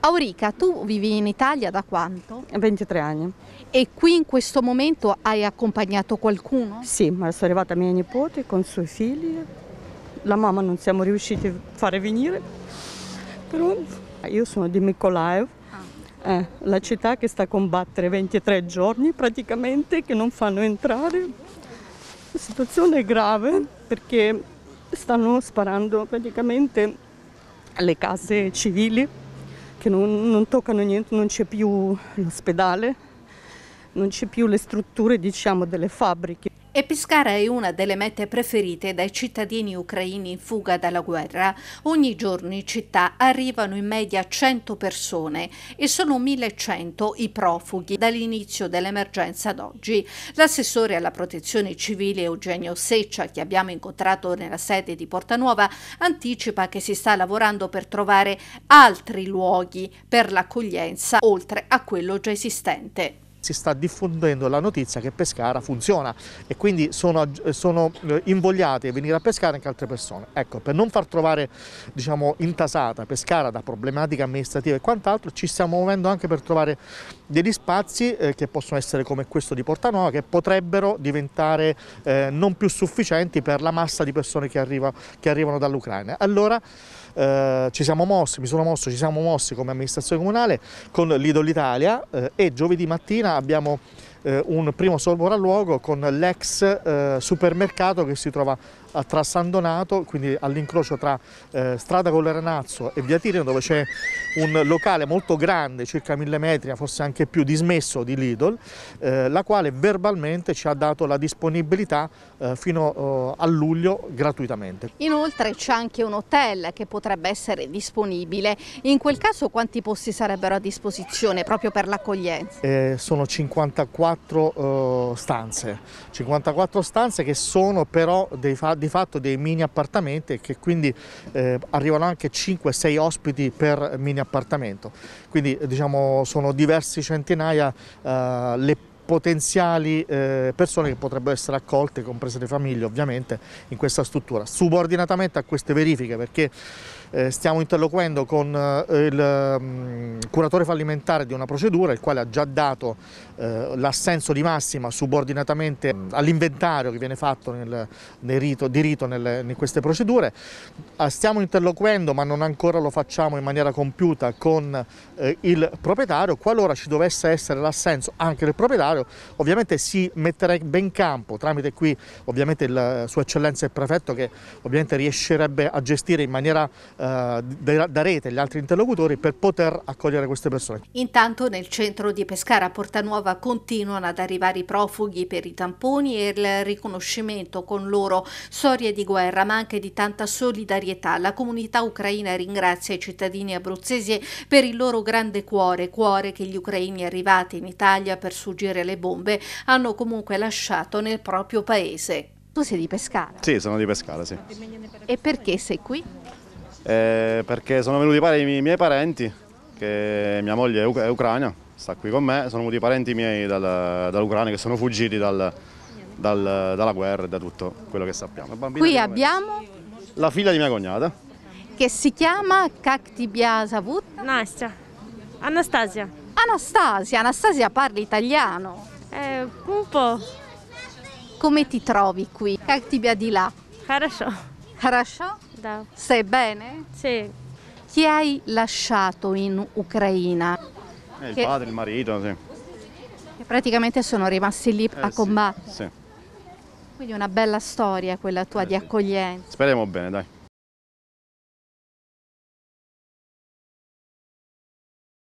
Aurica, tu vivi in Italia da quanto? 23 anni. E qui in questo momento hai accompagnato qualcuno? Sì, ma sono arrivata mia nipote con i suoi figli. La mamma non siamo riusciti a fare venire. Però eh, io sono di Mikolaev, ah. eh, la città che sta a combattere 23 giorni praticamente, che non fanno entrare. La situazione è grave perché stanno sparando praticamente alle case civili che non, non toccano niente, non c'è più l'ospedale, non c'è più le strutture diciamo delle fabbriche. E Pescara è una delle mete preferite dai cittadini ucraini in fuga dalla guerra. Ogni giorno in città arrivano in media 100 persone e sono 1100 i profughi dall'inizio dell'emergenza ad oggi. L'assessore alla protezione civile Eugenio Seccia, che abbiamo incontrato nella sede di Portanuova, anticipa che si sta lavorando per trovare altri luoghi per l'accoglienza oltre a quello già esistente si sta diffondendo la notizia che Pescara funziona e quindi sono, eh, sono eh, invogliate a venire a Pescara anche altre persone. Ecco, per non far trovare diciamo, intasata Pescara da problematiche amministrative e quant'altro, ci stiamo muovendo anche per trovare degli spazi eh, che possono essere come questo di Portanova, che potrebbero diventare eh, non più sufficienti per la massa di persone che, arriva, che arrivano dall'Ucraina. Allora eh, ci siamo mossi, mi sono mosso, ci siamo mossi come amministrazione comunale con Lidl Italia eh, e giovedì mattina appena abbiamo eh, un primo sorvolo con l'ex eh, supermercato che si trova tra San Donato, quindi all'incrocio tra eh, strada Colleranazzo e via Tirino dove c'è un locale molto grande, circa mille metri, forse anche più, dismesso di Lidl, eh, la quale verbalmente ci ha dato la disponibilità eh, fino eh, a luglio gratuitamente. Inoltre c'è anche un hotel che potrebbe essere disponibile, in quel caso quanti posti sarebbero a disposizione proprio per l'accoglienza? Eh, sono 54 eh, stanze, 54 stanze che sono però dei, di di fatto dei mini appartamenti e che quindi eh, arrivano anche 5-6 ospiti per mini appartamento. Quindi diciamo sono diversi centinaia eh, le potenziali eh, persone che potrebbero essere accolte, comprese le famiglie ovviamente, in questa struttura. Subordinatamente a queste verifiche perché eh, stiamo interloquendo con eh, il um, curatore fallimentare di una procedura il quale ha già dato eh, l'assenso di massima subordinatamente mm, all'inventario che viene fatto nel, nel rito, di rito nelle, in queste procedure. Ah, stiamo interloquendo ma non ancora lo facciamo in maniera compiuta con eh, il proprietario, qualora ci dovesse essere l'assenso anche del proprietario necessario ovviamente si metterebbe in campo tramite qui ovviamente il Sua Eccellenza il Prefetto che ovviamente riuscirebbe a gestire in maniera eh, da rete gli altri interlocutori per poter accogliere queste persone. Intanto nel centro di Pescara Porta Nuova continuano ad arrivare i profughi per i tamponi e il riconoscimento con loro storie di guerra ma anche di tanta solidarietà. La comunità ucraina ringrazia i cittadini abruzzesi per il loro grande cuore, cuore che gli ucraini arrivati in Italia per sfuggire alla le bombe hanno comunque lasciato nel proprio paese. Tu sei di Pescara? Sì, sono di Pescara, sì. E perché sei qui? Eh, perché sono venuti i miei, parenti, che mia moglie è, ucraina, sta qui con me, sono venuti i parenti miei dal, dall'Ucraina che sono fuggiti dal, dal, dalla guerra e da tutto quello che sappiamo. Qui abbiamo? La figlia di mia cognata. Che si chiama, Kaktibia Savut? зовут? Anastasia. Anastasia, Anastasia parli italiano? Eh, un po'. Come ti trovi qui? Как тебя дела? Хорошо. Хорошо? Da. Stai bene? Sì. Chi hai lasciato in Ucraina? Eh, il che... padre, il marito, sì. Che praticamente sono rimasti lì eh, a combattere. Sì, sì. Quindi una bella storia quella tua eh, di accoglienza. Speriamo bene, dai.